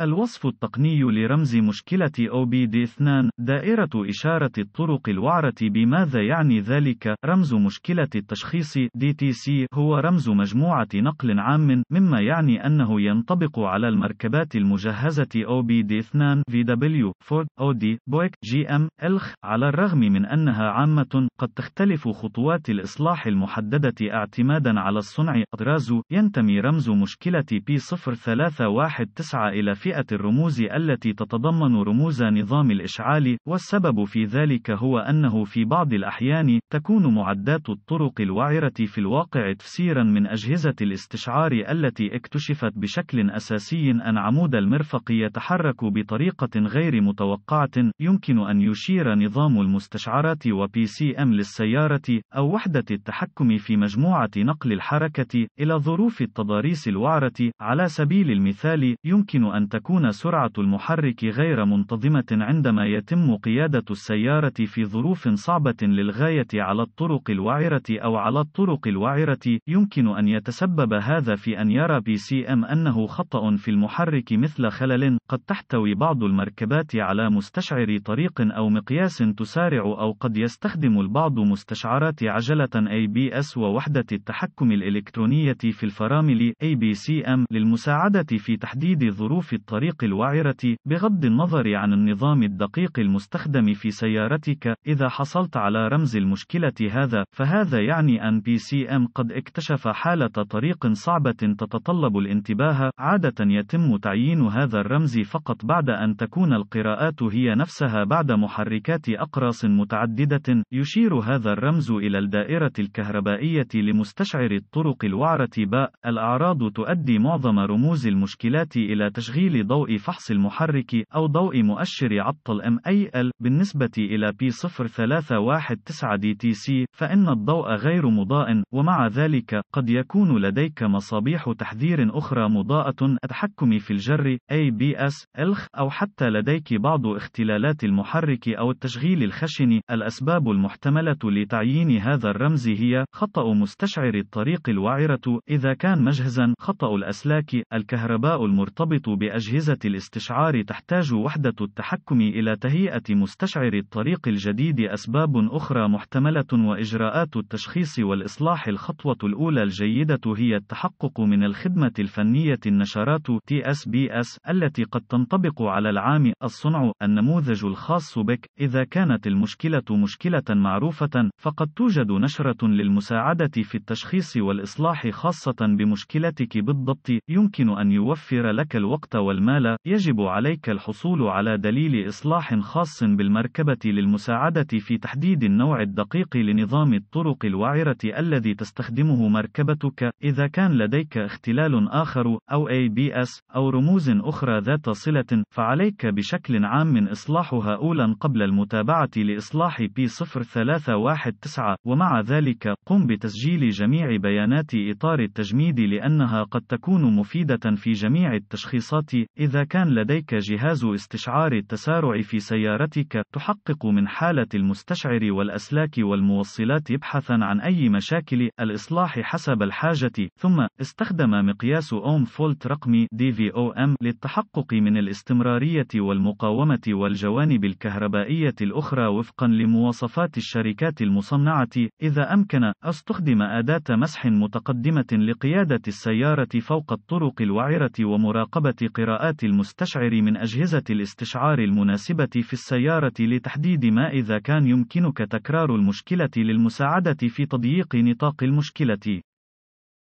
الوصف التقني لرمز مشكلة OBD2 دائرة إشارة الطرق الوعرة بماذا يعني ذلك؟ رمز مشكلة التشخيص DTC هو رمز مجموعة نقل عام مما يعني أنه ينطبق على المركبات المجهزة OBD2 VW فورد أودي بويك جي أم إلخ على الرغم من أنها عامة قد تختلف خطوات الإصلاح المحددة اعتمادا على الصنع أطراز ينتمي رمز مشكلة P0319 إلى فئة فئة الرموز التي تتضمن رموز نظام الإشعال، والسبب في ذلك هو أنه في بعض الأحيان، تكون معدات الطرق الوعرة في الواقع تفسيرًا من أجهزة الاستشعار التي اكتشفت بشكل أساسي أن عمود المرفق يتحرك بطريقة غير متوقعة، يمكن أن يشير نظام المستشعرات وبي سي ام للسيارة، أو وحدة التحكم في مجموعة نقل الحركة، إلى ظروف التضاريس الوعرة، على سبيل المثال، يمكن أن تكون تكون سرعة المحرك غير منتظمة عندما يتم قيادة السيارة في ظروف صعبة للغاية على الطرق الوعرة أو على الطرق الوعرة، يمكن أن يتسبب هذا في أن يرى بي سي أم أنه خطأ في المحرك مثل خلل، قد تحتوي بعض المركبات على مستشعر طريق أو مقياس تسارع أو قد يستخدم البعض مستشعرات عجلة ABS ووحدة التحكم الإلكترونية في الفرامل ABCM للمساعدة في تحديد ظروف الطريق الطريق الوعرة، بغض النظر عن النظام الدقيق المستخدم في سيارتك، إذا حصلت على رمز المشكلة هذا، فهذا يعني أن PCM قد اكتشف حالة طريق صعبة تتطلب الانتباه، عادة يتم تعيين هذا الرمز فقط بعد أن تكون القراءات هي نفسها بعد محركات أقراص متعددة، يشير هذا الرمز إلى الدائرة الكهربائية لمستشعر الطرق الوعرة باء، الأعراض تؤدي معظم رموز المشكلات إلى تشغيل ضوء فحص المحرك أو ضوء مؤشر عطل MAL بالنسبة إلى P0319DTC فإن الضوء غير مضاء ومع ذلك قد يكون لديك مصابيح تحذير أخرى مضاءة التحكم في الجر ABS الخ أو حتى لديك بعض اختلالات المحرك أو التشغيل الخشن الأسباب المحتملة لتعيين هذا الرمز هي خطأ مستشعر الطريق الوعرة إذا كان مجهزا خطأ الأسلاك الكهرباء المرتبط بأجهزة أجهزة الاستشعار تحتاج وحدة التحكم إلى تهيئة مستشعر الطريق الجديد أسباب أخرى محتملة وإجراءات التشخيص والإصلاح الخطوة الأولى الجيدة هي التحقق من الخدمة الفنية النشرات TSBS التي قد تنطبق على العام الصنع النموذج الخاص بك إذا كانت المشكلة مشكلة معروفة فقد توجد نشرة للمساعدة في التشخيص والإصلاح خاصة بمشكلتك بالضبط يمكن أن يوفر لك الوقت والمال، يجب عليك الحصول على دليل إصلاح خاص بالمركبة للمساعدة في تحديد النوع الدقيق لنظام الطرق الوعرة الذي تستخدمه مركبتك، إذا كان لديك اختلال آخر، أو ABS، أو رموز أخرى ذات صلة، فعليك بشكل عام إصلاحها أولاً قبل المتابعة لإصلاح P0319 ومع ذلك قم بتسجيل جميع بيانات إطار التجميد لأنها قد تكون مفيدة في جميع التشخيصات إذا كان لديك جهاز استشعار التسارع في سيارتك، تحقق من حالة المستشعر والأسلاك والموصلات بحثًا عن أي مشاكل الإصلاح حسب الحاجة، ثم استخدم مقياس أوم فولت رقمي DVOM للتحقق من الاستمرارية والمقاومة والجوانب الكهربائية الأخرى وفقًا لمواصفات الشركات المصنعة. إذا أمكن، استخدم أداة مسح متقدمة لقيادة السيارة فوق الطرق الوعرة ومراقبة قراءة إجراءات المستشعر من أجهزة الاستشعار المناسبة في السيارة لتحديد ما إذا كان يمكنك تكرار المشكلة للمساعدة في تضييق نطاق المشكلة.